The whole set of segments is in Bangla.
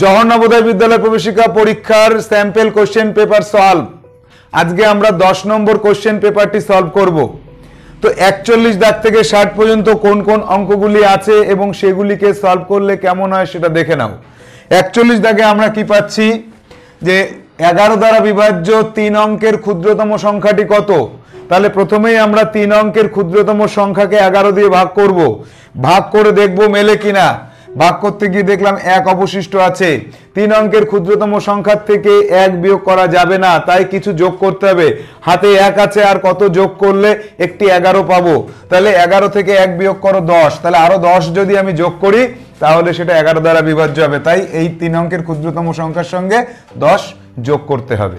জহর নবোদয় বিদ্যালয় প্রবেশিকা পরীক্ষার স্যাম্পেল কোশ্চেন পেপার সলভ আজকে আমরা দশ নম্বর কোশ্চেন পেপারটি সলভ করব তো একচল্লিশ দাগ থেকে ষাট পর্যন্ত কোন কোন অঙ্কগুলি আছে এবং সেগুলিকে সলভ করলে কেমন হয় সেটা দেখে নাও একচল্লিশ দাগে আমরা কি পাচ্ছি যে এগারো দ্বারা বিভাজ্য তিন অঙ্কের ক্ষুদ্রতম সংখ্যাটি কত তাহলে প্রথমেই আমরা তিন অঙ্কের ক্ষুদ্রতম সংখ্যাকে এগারো দিয়ে ভাগ করব ভাগ করে দেখব মেলে কিনা না ভাগ করতে গিয়ে দেখলাম এক অবশিষ্ট আছে তিন অঙ্কের ক্ষুদ্রতম সংখ্যার থেকে এক বিয়োগ করা যাবে না তাই কিছু যোগ করতে হবে হাতে এক আছে আর কত যোগ করলে একটি এগারো পাবো তাহলে এগারো থেকে এক বিয়োগ করো দশ তাহলে আরো দশ যদি আমি যোগ করি তাহলে সেটা এগারো দ্বারা বিভাজ্য হবে তাই এই তিন অঙ্কের ক্ষুদ্রতম সংখ্যার সঙ্গে দশ যোগ করতে হবে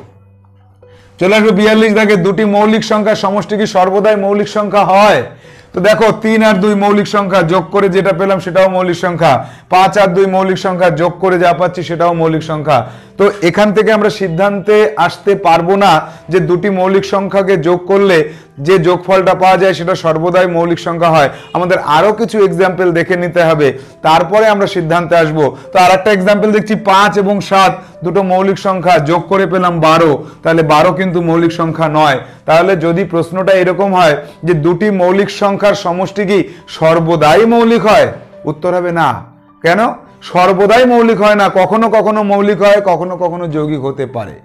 চলে আসবে বিয়াল্লিশ দাগে দুটি মৌলিক সংখ্যার সমষ্টি কি সর্বদাই মৌলিক সংখ্যা হয় তো দেখো তিন আর দুই মৌলিক সংখ্যা যোগ করে যেটা পেলাম সেটাও মৌলিক সংখ্যা পাঁচ আর দুই মৌলিক সংখ্যা যোগ করে যা পাচ্ছি সেটাও মৌলিক সংখ্যা তো এখান থেকে আমরা সিদ্ধান্তে আসতে পারবো না যে দুটি মৌলিক সংখ্যাকে যোগ করলে যে যোগফলটা পাওয়া যায় সেটা সর্বদাই মৌলিক সংখ্যা হয় আমাদের আরও কিছু এক্সাম্পল দেখে নিতে হবে তারপরে আমরা সিদ্ধান্তে আসব তো আর একটা এক্সাম্পল দেখছি পাঁচ এবং সাত দুটো মৌলিক সংখ্যা যোগ করে পেলাম বারো তাহলে বারো কিন্তু মৌলিক সংখ্যা নয় তাহলে যদি প্রশ্নটা এরকম হয় যে দুটি মৌলিক সংখ্যার সমষ্টি কি সর্বদাই মৌলিক হয় উত্তর হবে না কেন সর্বদাই মৌলিক হয় না কখনো কখনো মৌলিক হয় কখনো কখনো যৌগিক হতে পারে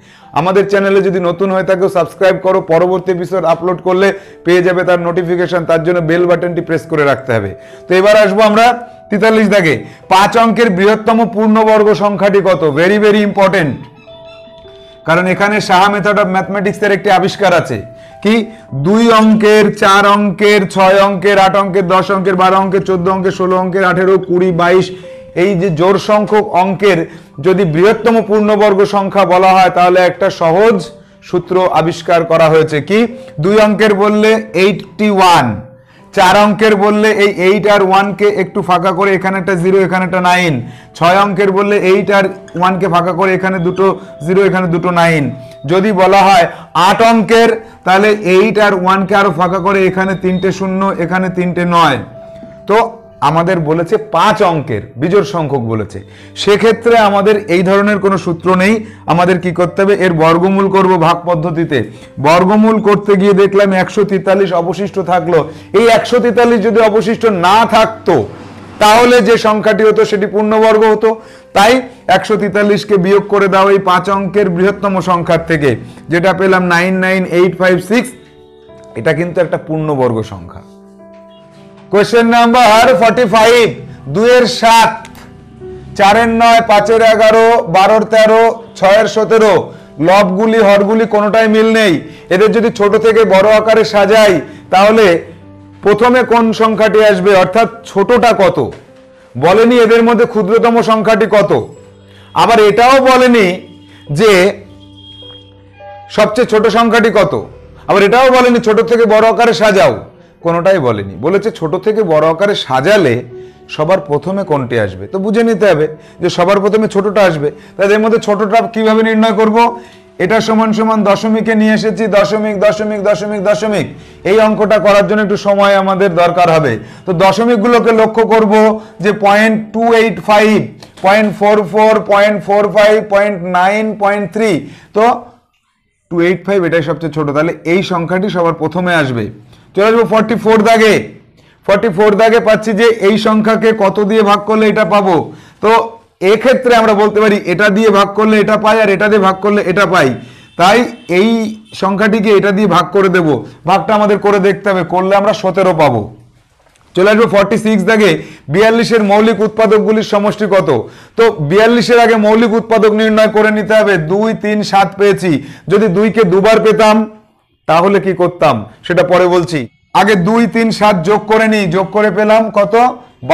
আমাদের চ্যানেলে যদি নতুন হয়ে থাকে সাবস্ক্রাইব করো পরবর্তী এপিসোড আপলোড করলে পেয়ে যাবে তার নোটিফিকেশন তার জন্য বেল বাটনটি প্রেস করে রাখতে হবে তো এবার আসবো আমরা তেতাল্লিশ দাগে পাঁচ অঙ্কের বৃহত্তম পূর্ণবর্গ সংখ্যাটি কত ভেরি ভেরি ইম্পর্টেন্ট কারণ এখানে সাহা মেথড অফ ম্যাথমেটিক্সের একটি আবিষ্কার আছে কি দুই অঙ্কের চার অঙ্কের ছয় অঙ্কের আট অঙ্কের দশ অঙ্কের বারো অঙ্কের চোদ্দ অঙ্কের ষোলো অঙ্কের আঠেরো কুড়ি বাইশ এই যে জোর সংখ্যক অঙ্কের যদি বৃহত্তম পূর্ণবর্গ সংখ্যা বলা হয় তাহলে একটা সহজ সূত্র আবিষ্কার করা হয়েছে কি দুই অঙ্কের বললে এইটটি ওয়ান চার অঙ্কের বললে এই এইট আর ওয়ানকে একটু ফাঁকা করে এখানে একটা জিরো এখানে একটা নাইন ছয় অঙ্কের বললে এইট আর ওয়ানকে ফাঁকা করে এখানে দুটো জিরো এখানে দুটো নাইন যদি বলা হয় আট অঙ্কের তাহলে এইট আর ওয়ানকে আরও ফাঁকা করে এখানে তিনটে শূন্য এখানে তিনটে নয় তো আমাদের বলেছে পাঁচ অঙ্কের বিজোড় সংখ্যক বলেছে সেক্ষেত্রে আমাদের এই ধরনের কোনো সূত্র নেই আমাদের কি করতে হবে এর বর্গমূল করব ভাগ পদ্ধতিতে বর্গমূল করতে গিয়ে দেখলাম একশো অবশিষ্ট থাকলো এই একশো যদি অবশিষ্ট না থাকতো তাহলে যে সংখ্যাটি হতো সেটি পূর্ণবর্গ হতো তাই একশো তিতাল্লিশকে বিয়োগ করে দাও এই পাঁচ অঙ্কের বৃহত্তম সংখ্যার থেকে যেটা পেলাম nine nine eight five six এটা কিন্তু একটা পূর্ণবর্গ সংখ্যা কোয়েশ্চেন নাম্বার ফর্টি ফাইভ দুয়ের সাত চারের নয় পাঁচের এগারো বারোর তেরো ছয়ের সতেরো লবগুলি হরগুলি কোনোটাই মিল নেই এদের যদি ছোট থেকে বড় আকারে সাজাই তাহলে প্রথমে কোন সংখ্যাটি আসবে অর্থাৎ ছোটটা কত বলেনি এদের মধ্যে ক্ষুদ্রতম সংখ্যাটি কত আবার এটাও বলেনি যে সবচেয়ে ছোট সংখ্যাটি কত আবার এটাও বলেনি ছোট থেকে বড় আকারে সাজাও কোনোটাই বলেনি বলেছে ছোট থেকে বড় আকারে সাজালে সবার প্রথমে কোনটি আসবে তো বুঝে নিতে হবে যে সবার প্রথমে ছোটটা আসবে তাহলে এর মধ্যে ছোটটা কিভাবে নির্ণয় করব এটা সমান সমান দশমিকে নিয়ে এসেছি দশমিক দশমিক দশমিক দশমিক এই অঙ্কটা করার জন্য একটু সময় আমাদের দরকার হবে তো দশমিকগুলোকে লক্ষ্য করব যে point two eight five point four four point four five point nine point three তো টু এইট ফাইভ এটাই সবচেয়ে ছোট তাহলে এই সংখ্যাটি সবার প্রথমে আসবে চলে আসবো ফর্টি ফোর দাগে ফর্টি ফোর দাগে পাচ্ছি যে এই সংখ্যাকে কত দিয়ে ভাগ করলে এটা পাবো তো এক্ষেত্রে আমরা বলতে পারি এটা দিয়ে ভাগ করলে এটা পাই আর এটা দিয়ে ভাগ করলে এটা পাই তাই এই সংখ্যাটিকে এটা দিয়ে ভাগ করে দেব ভাগটা আমাদের করে দেখতে হবে করলে আমরা সতেরো পাবো চলে আসবো ফর্টি সিক্স দাগে বিয়াল্লিশের মৌলিক উৎপাদকগুলির সমষ্টি কত তো বিয়াল্লিশের আগে মৌলিক উৎপাদক নির্ণয় করে নিতে হবে দুই তিন সাত পেয়েছি যদি দুইকে দুবার পেতাম তাহলে কি করতাম সেটা পরে বলছি আগে দুই তিন সাত যোগ করে নিই যোগ করে পেলাম কত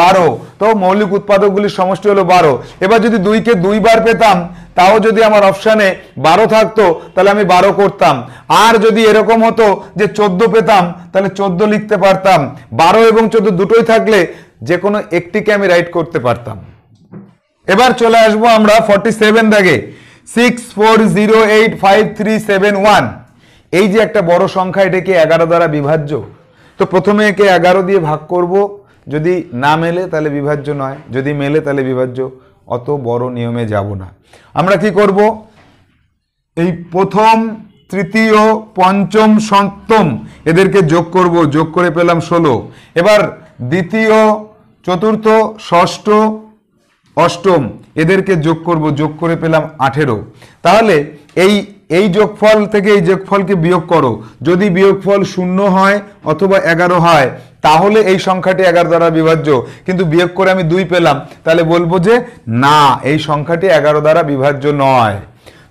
বারো তো মৌলিক উৎপাদকগুলির সমষ্টি হলো বারো এবার যদি দুইকে দুইবার পেতাম তাও যদি আমার অপশানে বারো থাকতো তাহলে আমি বারো করতাম আর যদি এরকম হতো যে চোদ্দ পেতাম তাহলে চোদ্দ লিখতে পারতাম বারো এবং চোদ্দ দুটোই থাকলে যে কোনো একটিকে আমি রাইট করতে পারতাম এবার চলে আসবো আমরা ফর্টি সেভেন দাগে six four zero eight five three seven one এই যে একটা বড় সংখ্যা এটাকে এগারো দ্বারা বিভাজ্য তো প্রথমে একে এগারো দিয়ে ভাগ করব যদি না মেলে তাহলে বিভাজ্য নয় যদি মেলে তাহলে বিভাজ্য অত বড় নিয়মে যাব না আমরা কি করব এই প্রথম তৃতীয় পঞ্চম সপ্তম এদেরকে যোগ করব যোগ করে পেলাম ষোলো এবার দ্বিতীয় চতুর্থ ষষ্ঠ অষ্টম এদেরকে যোগ করব যোগ করে পেলাম আঠেরো তাহলে এই এই যোগফল থেকে এই যোগফলকে বিয়োগ করো যদি বিয়োগফল শূন্য হয় অথবা এগারো হয় তাহলে এই সংখ্যাটি এগারো দ্বারা বিভাজ্য কিন্তু বিয়োগ করে আমি দুই পেলাম তাহলে বলবো যে না এই সংখ্যাটি এগারো দ্বারা বিভাজ্য নয়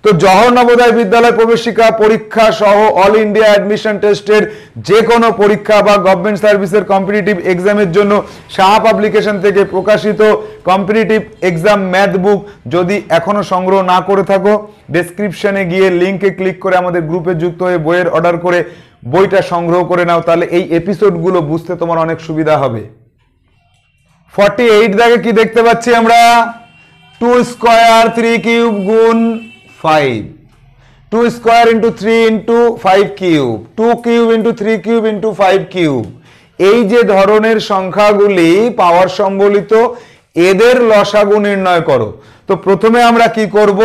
তো জহর নবোদয় বিদ্যালয় প্রবেশিকা পরীক্ষা সহ অল ইন্ডিয়া অ্যাডমিশন টেস্টের যে কোনো পরীক্ষা বা গভর্নমেন্ট সার্ভিসের কম্পিটিটিভ এক্সামের জন্য শাহ পাবলিকেশন থেকে প্রকাশিত কম্পিটিটিভ এক্সাম ম্যাথ বুক যদি এখনও সংগ্রহ না করে থাকো ডেসক্রিপশনে গিয়ে লিঙ্কে ক্লিক করে আমাদের গ্রুপে যুক্ত হয়ে বইয়ের অর্ডার করে বইটা সংগ্রহ করে নাও তাহলে এই এপিসোডগুলো বুঝতে তোমার অনেক সুবিধা হবে ফর্টি এইট দাগে কি দেখতে পাচ্ছি আমরা টু স্কোয়ার থ্রি কিউব গুণ five two square into three into five cube two cube into three cube into five cube এই যে ধরনের সংখ্যাগুলি পাওয়ার সম্বলিত এদের লসাগু নির্ণয় করো তো প্রথমে আমরা কি করব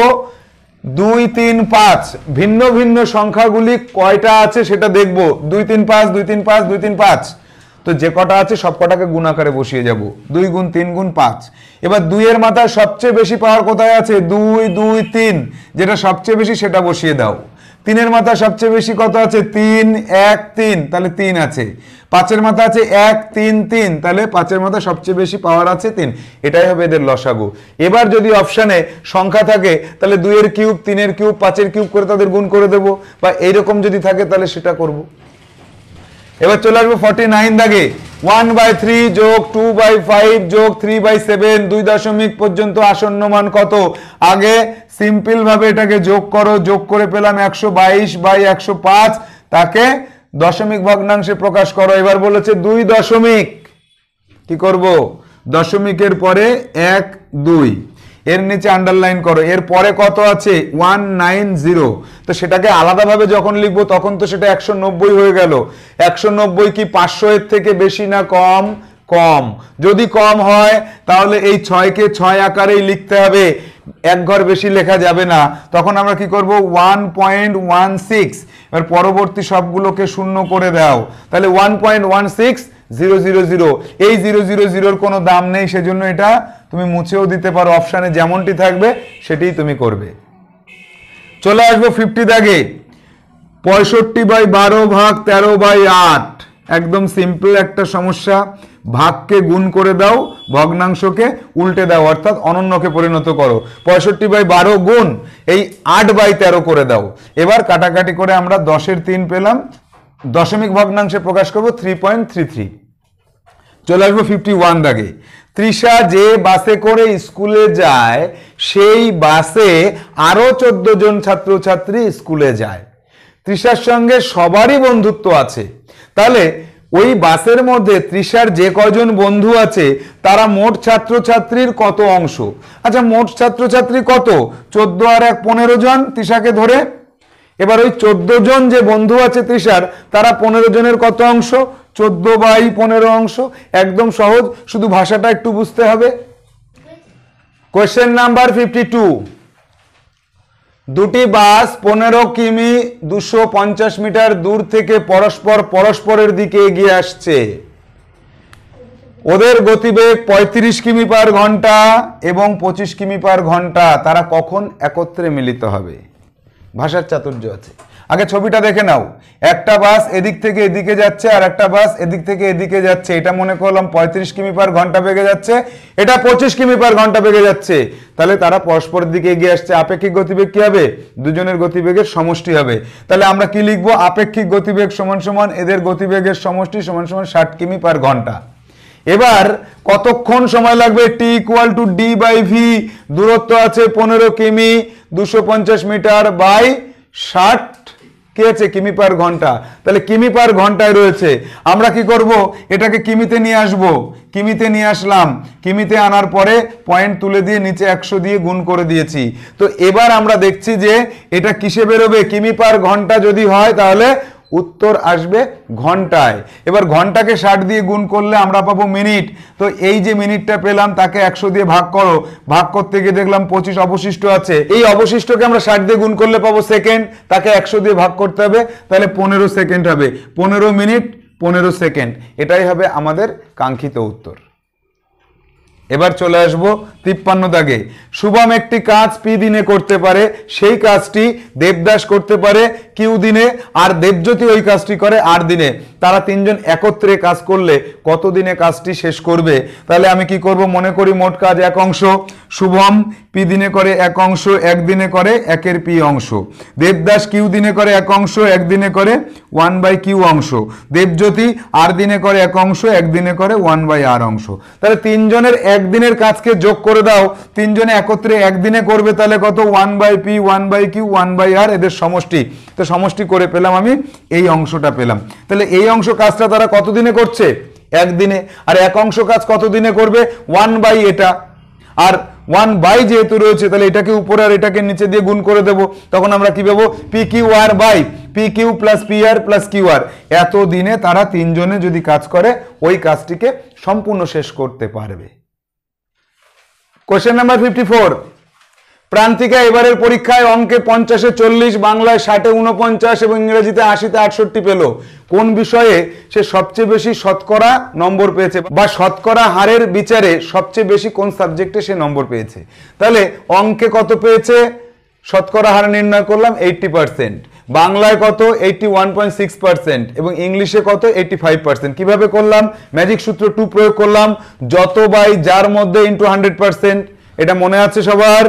দুই তিন পাঁচ ভিন্ন ভিন্ন সংখ্যাগুলি কয়টা আছে সেটা দেখব দুই তিন পাঁচ দুই তিন পাঁচ দুই তিন পাঁচ তো যে কটা আছে সব কটাকে গুণ আকারে বসিয়ে যাব দুই গুণ তিন গুণ পাঁচ এবার দুইয়ের মাথায় সবচেয়ে বেশি পাওয়ার কোথায় আছে দুই দুই তিন যেটা সবচেয়ে বেশি সেটা বসিয়ে দাও তিনের মাথা সবচেয়ে বেশি কত আছে তিন এক তিন তাহলে তিন আছে পাঁচের মাথা আছে এক তিন তিন তাহলে পাঁচের মাথা সবচেয়ে বেশি পাওয়ার আছে তিন এটাই হবে এদের লসাগু এবার যদি অপশানে সংখ্যা থাকে তাহলে দুইয়ের কিউব তিনের কিউব পাঁচের কিউব করে তাদের গুণ করে দেবো বা এইরকম যদি থাকে তাহলে সেটা করব এবার চলে আসবো ফর্টি নাইন দাগে ওয়ান বাই থ্রি যোগ টু বাই ফাইভ যোগ থ্রি বাই সেভেন দুই দশমিক পর্যন্ত আসন্ন মান কত আগে সিম্পল ভাবে এটাকে যোগ করো যোগ করে পেলাম একশো বাইশ বাই একশো পাঁচ তাকে দশমিক ভগ্নাংশে প্রকাশ করো এবার বলেছে দুই দশমিক কি করব দশমিকের পরে এক দুই এর নিচে আন্ডারলাইন করো এর পরে কত আছে ওয়ান নাইন জিরো তো সেটাকে আলাদাভাবে যখন লিখবো তখন তো সেটা একশো নব্বই হয়ে গেল একশো নব্বই কি পাঁচশো এর থেকে বেশি না কম কম যদি কম হয় তাহলে এই ছয়কে ছয় আকারেই লিখতে হবে এক ঘর বেশি লেখা যাবে না তখন আমরা কি করব ওয়ান পয়েন্ট ওয়ান সিক্স এবার পরবর্তী সবগুলোকে শূন্য করে দাও তাহলে one point one six zero zero zero এই জিরো জিরো জিরোর কোনো দাম নেই সেজন্য এটা তুমি মুছেও দিতে পারো অপশানে যেমনটি থাকবে সেটিই তুমি করবে চলে আসবো ফিফটি দাগে পঁয়ষট্টি বাই বারো ভাগ তেরো বাই আট একদম সিম্পল একটা সমস্যা ভাগকে গুণ করে দাও ভগ্নাংশকে উল্টে দাও অর্থাৎ অনন্যকে পরিণত করো পঁয়ষট্টি বাই বারো গুণ এই আট বাই তেরো করে দাও এবার কাটাকাটি করে আমরা দশের তিন পেলাম দশমিক ভগ্নাংশে প্রকাশ করব থ্রি পয়েন্ট থ্রি থ্রি চলে আসবো ফিফটি ওয়ান দাগে তৃষা যে বাসে করে স্কুলে যায় সেই বাসে আরও চোদ্দ জন ছাত্রছাত্রী স্কুলে যায় তৃষার সঙ্গে সবারই বন্ধুত্ব আছে তাহলে ওই বাসের মধ্যে তৃষার যে কজন বন্ধু আছে তারা মোট ছাত্রছাত্রীর কত অংশ আচ্ছা মোট ছাত্রছাত্রী কত চোদ্দ আর এক পনেরো জন তৃষাকে ধরে এবার ওই চোদ্দ জন যে বন্ধু আছে তৃষার তারা পনেরো জনের কত অংশ চোদ্দ বাই পনেরো অংশ একদম সহজ শুধু ভাষাটা একটু বুঝতে হবে কোয়েশ্চেন নাম্বার ফিফটি টু দুটি বাস পনেরো কিমি দুশো পঞ্চাশ মিটার দূর থেকে পরস্পর পরস্পরের দিকে এগিয়ে আসছে ওদের গতিবেগ ৩৫ কিমি পার ঘন্টা এবং ২৫ কিমি পার ঘন্টা তারা কখন একত্রে মিলিত হবে ভাষার চাতুর্য আছে আগে ছবিটা দেখে নাও একটা বাস এদিক থেকে এদিকে যাচ্ছে আর একটা বাস এদিক থেকে এদিকে যাচ্ছে এটা মনে করলাম পঁয়ত্রিশ কিমি পার ঘন্টা বেগে যাচ্ছে এটা পঁচিশ কিমি পার ঘন্টা বেগে যাচ্ছে তাহলে তারা পরস্পরের দিকে এগিয়ে আসছে আপেক্ষিক গতিবেগ কি হবে দুজনের গতিবেগের সমষ্টি হবে তাহলে আমরা কি লিখব আপেক্ষিক গতিবেগ সমান সমান এদের গতিবেগের সমষ্টি সমান সমান ষাট কিমি পার ঘন্টা এবার কতক্ষণ সময় লাগবে T equal to D by V দূরত্ব আছে পনেরো কিমি দুশো মিটার বাই ষাট কি আছে কিমি পার ঘন্টা তাহলে কিমি পার ঘন্টায় রয়েছে আমরা কি করব এটাকে কিমিতে নিয়ে আসব কিমিতে নিয়ে আসলাম কিমিতে আনার পরে পয়েন্ট তুলে দিয়ে নিচে একশো দিয়ে গুণ করে দিয়েছি তো এবার আমরা দেখছি যে এটা কিসে বেরোবে কিমি পার ঘন্টা যদি হয় তাহলে উত্তর আসবে ঘন্টায় এবার ঘন্টাকে ষাট দিয়ে গুণ করলে আমরা পাবো মিনিট তো এই যে মিনিটটা পেলাম তাকে একশো দিয়ে ভাগ করো ভাগ করতে গিয়ে দেখলাম পঁচিশ অবশিষ্ট আছে এই অবশিষ্টকে আমরা ষাট দিয়ে গুণ করলে পাবো সেকেন্ড তাকে একশো দিয়ে ভাগ করতে হবে তাহলে পনেরো সেকেন্ড হবে পনেরো মিনিট পনেরো সেকেন্ড এটাই হবে আমাদের কাঙ্ক্ষিত উত্তর এবার চলে আসবো তিপ্পান্ন দাগে শুভম একটি কাজ পি দিনে করতে পারে সেই কাজটি দেবদাস করতে পারে কিউ দিনে আর দেবজ্যোতি ওই কাজটি করে আর দিনে তারা তিনজন একত্রে কাজ করলে কত দিনে কাজটি শেষ করবে তাহলে আমি কি করব মনে করি মোট কাজ এক অংশ শুভম পি দিনে করে এক অংশ একদিনে করে একের পি অংশ দেবদাস কিউ দিনে করে এক অংশ একদিনে করে ওয়ান বাই কিউ অংশ দেবজ্যোতি আর দিনে করে এক অংশ একদিনে করে ওয়ান বাই আর অংশ তাহলে তিনজনের এক একদিনের কাজকে যোগ করে দাও তিনজনে একত্রে একদিনে করবে তাহলে কত one by P one by Q one by R এদের সমষ্টি তো সমষ্টি করে পেলাম আমি এই অংশটা পেলাম তাহলে এই অংশ কাজটা তারা কতদিনে করছে একদিনে আর এক অংশ কাজ কতদিনে করবে ওয়ান বাই এটা আর ওয়ান বাই যেহেতু রয়েছে তাহলে এটাকে উপরে আর এটাকে নিচে দিয়ে গুণ করে দেব তখন আমরা কি পাবো P Q R by P Q plus P R plus Q R এতদিনে তারা তিনজনে যদি কাজ করে ওই কাজটিকে সম্পূর্ণ শেষ করতে পারবে question number fifty four Prantika এবারের পরীক্ষায় অঙ্কে পঞ্চাশে চল্লিশ বাংলায় ষাটে উনপঞ্চাশ এবং ইংরেজিতে আশিতে আটষট্টি পেল কোন বিষয়ে সে সবচেয়ে বেশি শতকরা নম্বর পেয়েছে বা শতকরা হারের বিচারে সবচেয়ে বেশি কোন সাবজেক্টে সে নম্বর পেয়েছে তাহলে অঙ্কে কত পেয়েছে শতকরা হার নির্ণয় করলাম এইট্টি পারসেন্ট বাংলায় কত eighty one point six percent এবং ইংলিশে কত এইটি ফাইভ পার্সেন্ট কীভাবে করলাম ম্যাজিক সূত্র টু প্রয়োগ করলাম যত বাই যার মধ্যে ইন্টু হান্ড্রেড পার্সেন্ট এটা মনে আছে সবার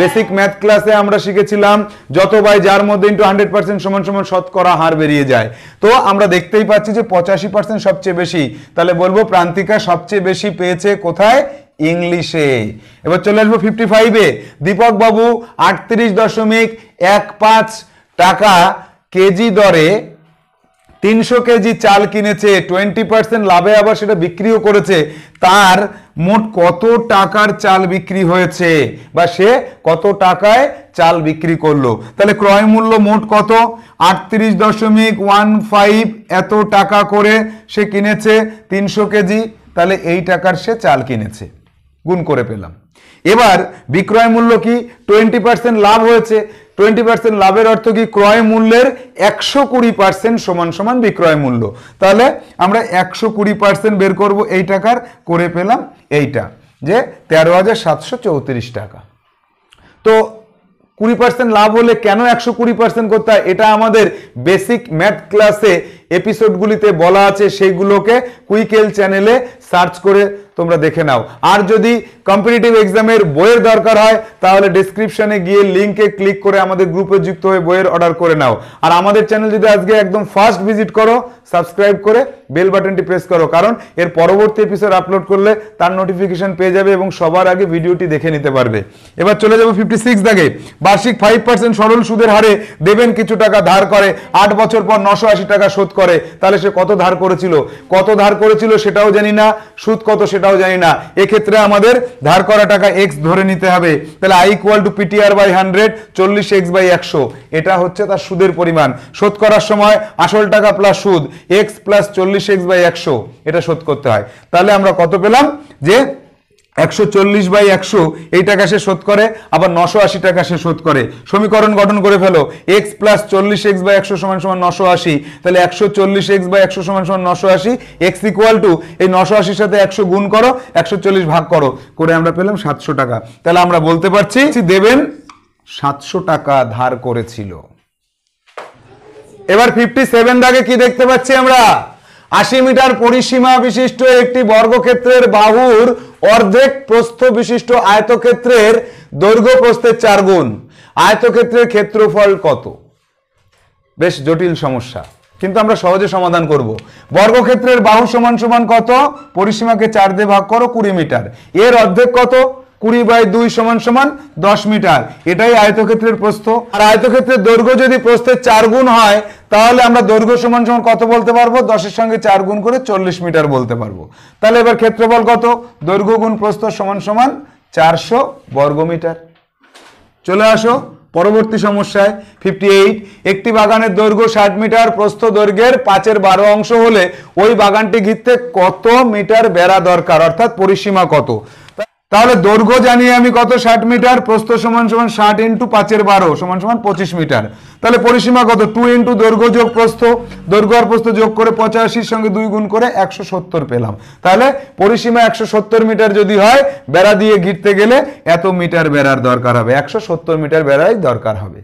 বেসিক ম্যাথ ক্লাসে আমরা শিখেছিলাম যত বাই যার মধ্যে ইন্টু হান্ড্রেড পার্সেন্ট সমান সমান শতকরা হার বেরিয়ে যায় তো আমরা দেখতেই পাচ্ছি যে পঁচাশি পার্সেন্ট সবচেয়ে বেশি তাহলে বলবো প্রান্তিকা সবচেয়ে বেশি পেয়েছে কোথায় ইংলিশে এবার চলে আসবো ফিফটি ফাইভে দীপক বাবু আটত্রিশ দশমিক এক পাঁচ টাকা কেজি দরে তিনশো কেজি চাল কিনেছে টোয়েন্টি পার্সেন্ট লাভে আবার সেটা বিক্রিও করেছে তার মোট কত টাকার চাল বিক্রি হয়েছে বা সে কত টাকায় চাল বিক্রি করলো তাহলে ক্রয় মূল্য মোট কত আটত্রিশ দশমিক ওয়ান ফাইভ এত টাকা করে সে কিনেছে তিনশো কেজি তাহলে এই টাকার সে চাল কিনেছে গুণ করে পেলাম এবার বিক্রয় মূল্য কি টোয়েন্টি পার্সেন্ট লাভ হয়েছে টোয়েন্টি পার্সেন্ট লাভের অর্থ কি ক্রয় মূল্যের একশো কুড়ি পার্সেন্ট সমান সমান বিক্রয় মূল্য তাহলে আমরা একশো কুড়ি পার্সেন্ট বের করব এই টাকার করে পেলাম এইটা যে তেরো হাজার সাতশো চৌত্রিশ টাকা তো কুড়ি পার্সেন্ট লাভ হলে কেন একশো কুড়ি পার্সেন্ট করতে হয় এটা আমাদের বেসিক ম্যাথ ক্লাসে এপিসোডগুলিতে বলা আছে সেইগুলোকে কুইকেল চ্যানেলে সার্চ করে তোমরা দেখে নাও আর যদি কম্পিটিটিভ এক্সামের বইয়ের দরকার হয় তাহলে ডিসক্রিপশনে গিয়ে লিঙ্কে ক্লিক করে আমাদের গ্রুপে যুক্ত হয়ে বইয়ের অর্ডার করে নাও আর আমাদের চ্যানেল যদি আজকে একদম ফার্স্ট ভিজিট করো সাবস্ক্রাইব করে বেল বাটনটি প্রেস করো কারণ এর পরবর্তী এপিসোড আপলোড করলে তার নোটিফিকেশন পেয়ে যাবে এবং সবার আগে ভিডিওটি দেখে নিতে পারবে এবার চলে যাবো ফিফটি সিক্স দাগে বার্ষিক ফাইভ পার্সেন্ট সরল সুদের হারে দেবেন কিছু টাকা ধার করে আট বছর পর নশো আশি টাকা শোধ করে তাহলে সে কত ধার করেছিল কত ধার করেছিল সেটাও জানি না সুদ কত সেটা আমরাও জানি না এক্ষেত্রে আমাদের ধার করা টাকা এক্স ধরে নিতে হবে তাহলে I equal to PTR by hundred চল্লিশ এক্স বাই একশো এটা হচ্ছে তার সুদের পরিমাণ শোধ করার সময় আসল টাকা প্লাস সুদ এক্স প্লাস চল্লিশ এক্স বাই একশো এটা শোধ করতে হয় তাহলে আমরা কত পেলাম যে একশো চল্লিশ বাই একশো এই টাকা সে শোধ করে আবার নশো আশি টাকা সে শোধ করে সমীকরণ গঠন করে ফেলো এক্স প্লাস চল্লিশ এক্স বা একশো সমান সমান নশো আশি তাহলে একশো চল্লিশ এক্স বা একশো সমান সমান নশো আশি এক্স ইকুয়াল টু এই নশো আশির সাথে একশো গুণ করো একশো চল্লিশ ভাগ করো করে আমরা পেলাম সাতশো টাকা তাহলে আমরা বলতে পারছি দেবেন সাতশো টাকা ধার করেছিল এবার ফিফটি সেভেন দাগে কি দেখতে পাচ্ছি আমরা আশি মিটার পরিসীমা বিশিষ্ট একটি বর্গক্ষেত্রের বাহুর অর্ধেক প্রস্থ বিশিষ্ট আয়তক্ষেত্রের দৈর্ঘ্য প্রস্থের চার গুণ আয়তক্ষেত্রের ক্ষেত্রফল কত বেশ জটিল সমস্যা কিন্তু আমরা সহজে সমাধান করব বর্গক্ষেত্রের বাহু সমান সমান কত পরিসীমাকে চার দিয়ে ভাগ করো কুড়ি মিটার এর অর্ধেক কত কুড়ি বাই দুই সমান সমান দশ মিটার এটাই আয়তক্ষেত্রের প্রস্থ আর আয়তক্ষেত্রের দৈর্ঘ্য যদি প্রস্থের চার গুণ হয় তাহলে আমরা দৈর্ঘ্য সমান সমান কত বলতে পারবো দশের সঙ্গে চার গুণ করে চল্লিশ মিটার বলতে পারবো তাহলে এবার ক্ষেত্রফল কত দৈর্ঘ্য গুণ প্রস্থ সমান সমান চারশো বর্গ মিটার চলে আসো পরবর্তী সমস্যায় ফিফটি এইট একটি বাগানের দৈর্ঘ্য ষাট মিটার প্রস্থ দৈর্ঘ্যের পাঁচের বারো অংশ হলে ওই বাগানটি ঘিরতে কত মিটার বেড়া দরকার অর্থাৎ পরিসীমা কত তাহলে দৈর্ঘ্য জানি আমি কত ষাট মিটার প্রস্থ সমান সমান ষাট ইন্টু পাঁচের বারো সমান সমান পঁচিশ মিটার তাহলে পরিসীমা কত টু ইন্টু দৈর্ঘ্য যোগ প্রস্থ দৈর্ঘ্য আর প্রস্থ যোগ করে পঁচাশির সঙ্গে দুই গুণ করে একশো সত্তর পেলাম তাহলে পরিসীমা একশো সত্তর মিটার যদি হয় বেড়া দিয়ে গিরতে গেলে এত মিটার বেড়ার দরকার হবে একশো সত্তর মিটার বেড়াই দরকার হবে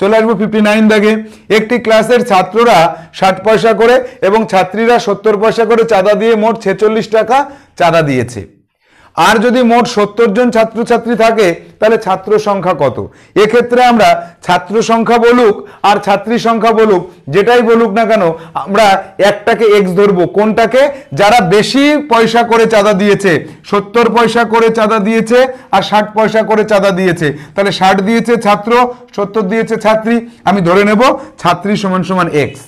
চলে আসবো ফিফটি নাইন দাগে একটি ক্লাসের ছাত্ররা ষাট পয়সা করে এবং ছাত্রীরা সত্তর পয়সা করে চাঁদা দিয়ে মোট ছেচল্লিশ টাকা চাঁদা দিয়েছে আর যদি মোট সত্তর জন ছাত্রছাত্রী থাকে তাহলে ছাত্র সংখ্যা কত এক্ষেত্রে আমরা ছাত্র সংখ্যা বলুক আর ছাত্রী সংখ্যা বলুক যেটাই বলুক না কেন আমরা একটাকে এক্স ধরব কোনটাকে যারা বেশি পয়সা করে চাঁদা দিয়েছে সত্তর পয়সা করে চাঁদা দিয়েছে আর ষাট পয়সা করে চাঁদা দিয়েছে তাহলে ষাট দিয়েছে ছাত্র সত্তর দিয়েছে ছাত্রী আমি ধরে নেব ছাত্রী সমান সমান এক্স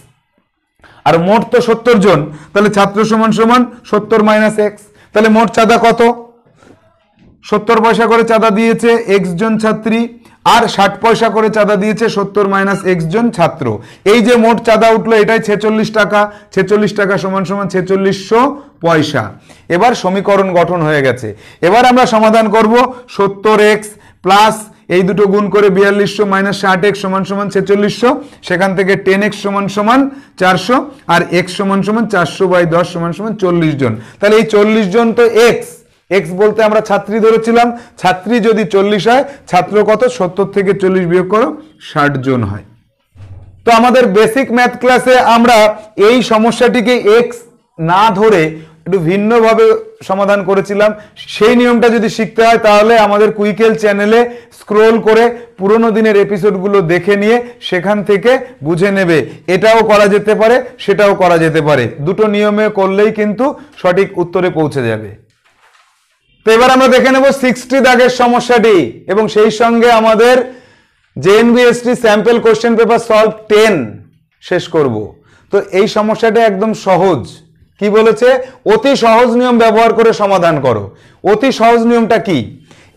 আর মোট তো সত্তর জন তাহলে ছাত্র সমান সমান সত্তর মাইনাস এক্স তাহলে মোট চাঁদা কত সত্তর পয়সা করে চাঁদা দিয়েছে এক্স জন ছাত্রী আর ষাট পয়সা করে চাঁদা দিয়েছে সত্তর মাইনাস এক্স জন ছাত্র এই যে মোট চাঁদা উঠলো এটাই ছেচল্লিশ টাকা ছেচল্লিশ টাকা সমান সমান ছেচল্লিশশো পয়সা এবার সমীকরণ গঠন হয়ে গেছে এবার আমরা সমাধান করব সত্তর এক্স প্লাস এই দুটো গুণ করে বিয়াল্লিশশো মাইনাস ষাট এক্স সমান সমান ছেচল্লিশশো সেখান থেকে টেন এক্স সমান সমান চারশো আর এক্স সমান সমান চারশো বাই দশ সমান সমান চল্লিশ জন তাহলে এই চল্লিশ জন তো এক্স এক্স বলতে আমরা ছাত্রী ধরেছিলাম ছাত্রী যদি চল্লিশ হয় ছাত্র কত সত্তর থেকে চল্লিশ বিয়োগ করো ষাট জন হয় তো আমাদের বেসিক ম্যাথ ক্লাসে আমরা এই সমস্যাটিকে এক্স না ধরে একটু ভিন্নভাবে সমাধান করেছিলাম সেই নিয়মটা যদি শিখতে হয় তাহলে আমাদের কুইকেল চ্যানেলে স্ক্রোল করে পুরনো দিনের এপিসোডগুলো দেখে নিয়ে সেখান থেকে বুঝে নেবে এটাও করা যেতে পারে সেটাও করা যেতে পারে দুটো নিয়মে করলেই কিন্তু সঠিক উত্তরে পৌঁছে যাবে তো এবার আমরা দেখে নেব সিক্সটি দাগের সমস্যাটি এবং সেই সঙ্গে আমাদের JNBST sample question paper solve ten শেষ করব তো এই সমস্যাটা একদম সহজ কি বলেছে অতি সহজ নিয়ম ব্যবহার করে সমাধান করো অতি সহজ নিয়মটা কি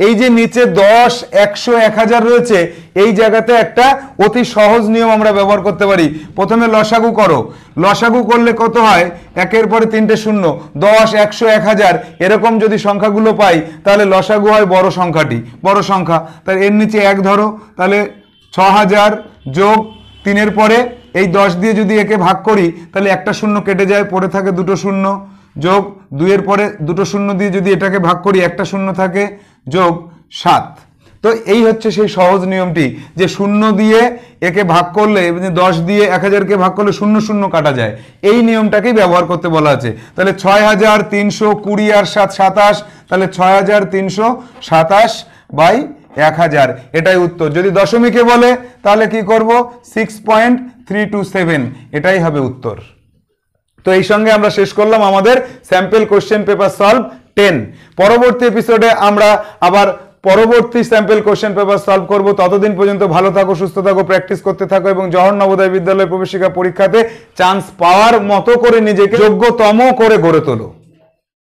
এই যে নিচে দশ একশো এক হাজার রয়েছে এই জায়গাতে একটা অতি সহজ নিয়ম আমরা ব্যবহার করতে পারি প্রথমে লসাগু করো লসাগু করলে কত হয় একের পরে তিনটে শূন্য দশ একশো এক হাজার এরকম যদি সংখ্যাগুলো পাই তাহলে লসাগু হয় বড় সংখ্যাটি বড় সংখ্যা তার এর নিচে এক ধরো তাহলে ছ হাজার যোগ তিনের পরে এই দশ দিয়ে যদি একে ভাগ করি তাহলে একটা শূন্য কেটে যায় পরে থাকে দুটো শূন্য যোগ দুইয়ের পরে দুটো শূন্য দিয়ে যদি এটাকে ভাগ করি একটা শূন্য থাকে যোগ সাত তো এই হচ্ছে সেই সহজ নিয়মটি যে শূন্য দিয়ে একে ভাগ করলে দশ দিয়ে এক হাজারকে ভাগ করলে শূন্য শূন্য কাটা যায় এই নিয়মটাকেই ব্যবহার করতে বলা আছে তাহলে ছয় হাজার তিনশো কুড়ি আর সাত সাতাশ তাহলে ছয় হাজার তিনশো সাতাশ বাই এক হাজার এটাই উত্তর যদি দশমিকে বলে তাহলে কি করব six point three two seven এটাই হবে উত্তর তো এই সঙ্গে আমরা শেষ করলাম আমাদের sample question paper solve ten পরবর্তী এপিসোডে আমরা আবার পরবর্তী স্যাম্পল কোশ্চেন পেপার সলভ করব ততদিন পর্যন্ত ভালো থাকো সুস্থ থাকো প্র্যাকটিস করতে থাকো এবং জহর নবোদয় বিদ্যালয় প্রবেশিকা পরীক্ষাতে চান্স পাওয়ার মতো করে নিজেকে যোগ্যতম করে গড়ে তোলো